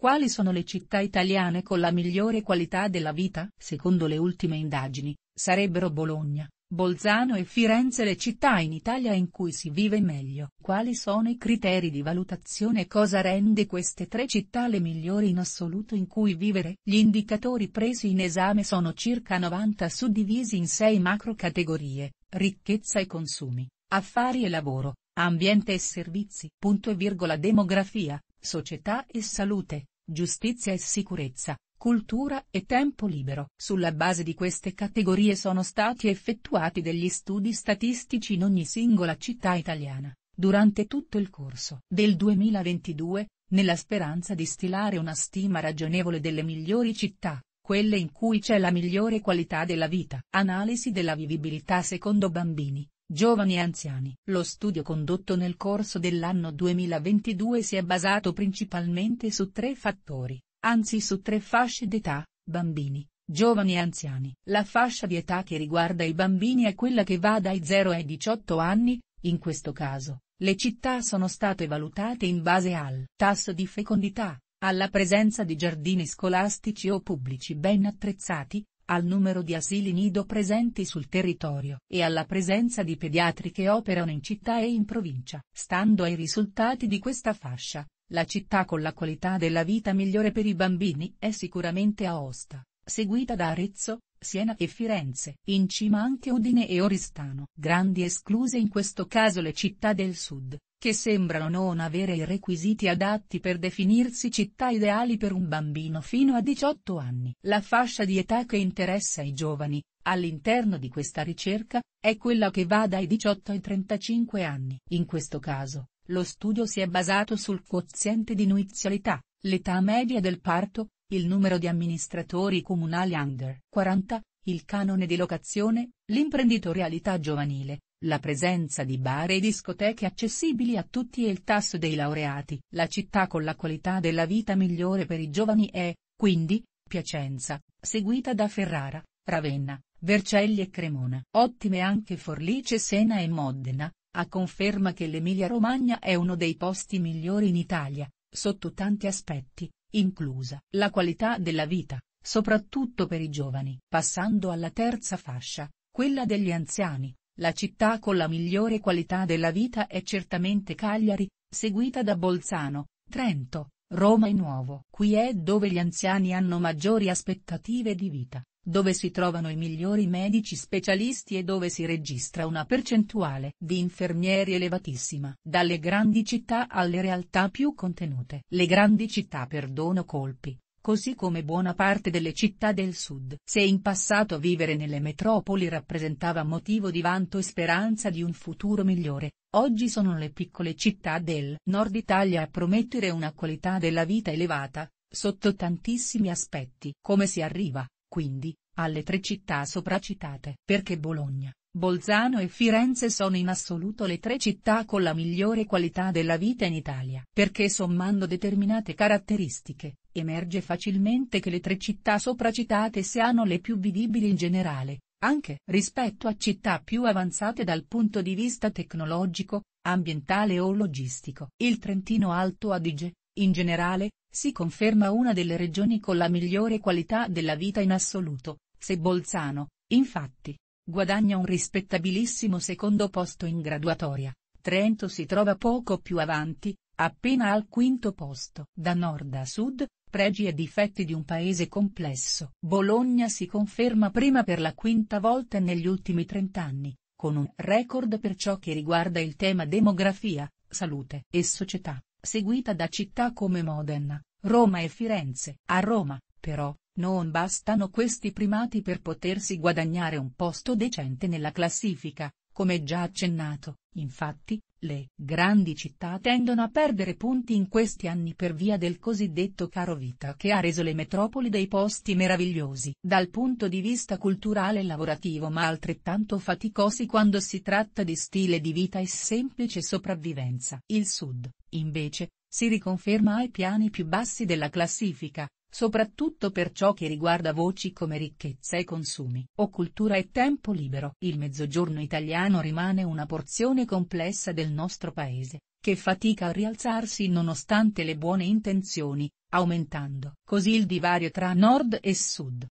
Quali sono le città italiane con la migliore qualità della vita? Secondo le ultime indagini, sarebbero Bologna, Bolzano e Firenze le città in Italia in cui si vive meglio. Quali sono i criteri di valutazione e cosa rende queste tre città le migliori in assoluto in cui vivere? Gli indicatori presi in esame sono circa 90 suddivisi in sei macro categorie, ricchezza e consumi, affari e lavoro, ambiente e servizi. Punto e virgola demografia, società e salute, giustizia e sicurezza, cultura e tempo libero. Sulla base di queste categorie sono stati effettuati degli studi statistici in ogni singola città italiana, durante tutto il corso del 2022, nella speranza di stilare una stima ragionevole delle migliori città, quelle in cui c'è la migliore qualità della vita. Analisi della vivibilità secondo bambini, Giovani e anziani. Lo studio condotto nel corso dell'anno 2022 si è basato principalmente su tre fattori, anzi su tre fasce d'età, bambini, giovani e anziani. La fascia di età che riguarda i bambini è quella che va dai 0 ai 18 anni, in questo caso, le città sono state valutate in base al tasso di fecondità, alla presenza di giardini scolastici o pubblici ben attrezzati, al numero di asili nido presenti sul territorio e alla presenza di pediatri che operano in città e in provincia. Stando ai risultati di questa fascia, la città con la qualità della vita migliore per i bambini è sicuramente Aosta, seguita da Arezzo, Siena e Firenze. In cima anche Udine e Oristano. Grandi escluse in questo caso le città del sud, che sembrano non avere i requisiti adatti per definirsi città ideali per un bambino fino a 18 anni. La fascia di età che interessa i giovani, all'interno di questa ricerca, è quella che va dai 18 ai 35 anni. In questo caso, lo studio si è basato sul quoziente di nuizialità, l'età media del parto, il numero di amministratori comunali under 40, il canone di locazione, l'imprenditorialità giovanile, la presenza di bar e discoteche accessibili a tutti e il tasso dei laureati, la città con la qualità della vita migliore per i giovani è, quindi, Piacenza, seguita da Ferrara, Ravenna, Vercelli e Cremona. Ottime anche Forlice Sena e Modena, a conferma che l'Emilia-Romagna è uno dei posti migliori in Italia, sotto tanti aspetti, inclusa la qualità della vita, soprattutto per i giovani. Passando alla terza fascia, quella degli anziani, la città con la migliore qualità della vita è certamente Cagliari, seguita da Bolzano, Trento, Roma e Nuovo. Qui è dove gli anziani hanno maggiori aspettative di vita, dove si trovano i migliori medici specialisti e dove si registra una percentuale di infermieri elevatissima. Dalle grandi città alle realtà più contenute. Le grandi città perdono colpi, così come buona parte delle città del sud. Se in passato vivere nelle metropoli rappresentava motivo di vanto e speranza di un futuro migliore, oggi sono le piccole città del nord Italia a promettere una qualità della vita elevata, sotto tantissimi aspetti. Come si arriva, quindi, alle tre città sopracitate? Perché Bologna, Bolzano e Firenze sono in assoluto le tre città con la migliore qualità della vita in Italia. Perché sommando determinate caratteristiche, emerge facilmente che le tre città sopracitate siano le più vivibili in generale, anche rispetto a città più avanzate dal punto di vista tecnologico, ambientale o logistico. Il Trentino Alto Adige, in generale, si conferma una delle regioni con la migliore qualità della vita in assoluto, se Bolzano, infatti, Guadagna un rispettabilissimo secondo posto in graduatoria, Trento si trova poco più avanti, appena al quinto posto. Da nord a sud, pregi e difetti di un paese complesso. Bologna si conferma prima per la quinta volta negli ultimi trent'anni, con un record per ciò che riguarda il tema demografia, salute e società, seguita da città come Modena, Roma e Firenze. A Roma, però, non bastano questi primati per potersi guadagnare un posto decente nella classifica, come già accennato, infatti, le grandi città tendono a perdere punti in questi anni per via del cosiddetto caro vita che ha reso le metropoli dei posti meravigliosi dal punto di vista culturale e lavorativo ma altrettanto faticosi quando si tratta di stile di vita e semplice sopravvivenza. Il sud, invece, si riconferma ai piani più bassi della classifica, soprattutto per ciò che riguarda voci come ricchezza e consumi, o cultura e tempo libero. Il mezzogiorno italiano rimane una porzione complessa del nostro paese, che fatica a rialzarsi nonostante le buone intenzioni, aumentando così il divario tra nord e sud,